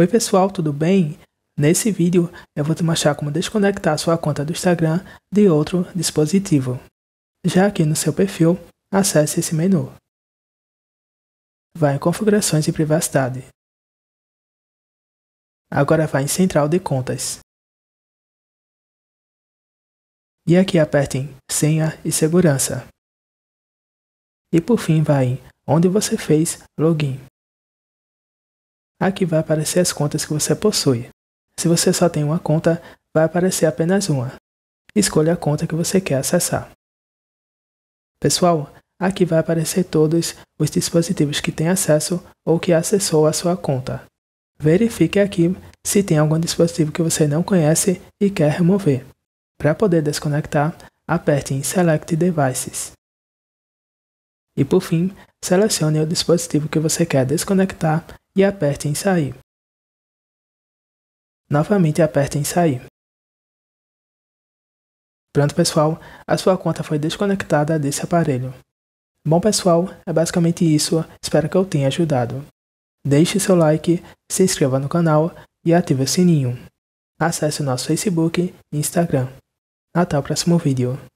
Oi pessoal, tudo bem? Nesse vídeo eu vou te mostrar como desconectar sua conta do Instagram de outro dispositivo. Já aqui no seu perfil, acesse esse menu. Vá em Configurações e Privacidade. Agora vá em Central de Contas. E aqui aperte em Senha e Segurança. E por fim vá em Onde você fez login. Aqui vai aparecer as contas que você possui. Se você só tem uma conta, vai aparecer apenas uma. Escolha a conta que você quer acessar. Pessoal, aqui vai aparecer todos os dispositivos que têm acesso ou que acessou a sua conta. Verifique aqui se tem algum dispositivo que você não conhece e quer remover. Para poder desconectar, aperte em Select Devices. E por fim, selecione o dispositivo que você quer desconectar e aperte em sair. Novamente aperte em sair. Pronto, pessoal, a sua conta foi desconectada desse aparelho. Bom, pessoal, é basicamente isso. Espero que eu tenha ajudado. Deixe seu like, se inscreva no canal e ative o sininho. Acesse o nosso Facebook e Instagram. Até o próximo vídeo.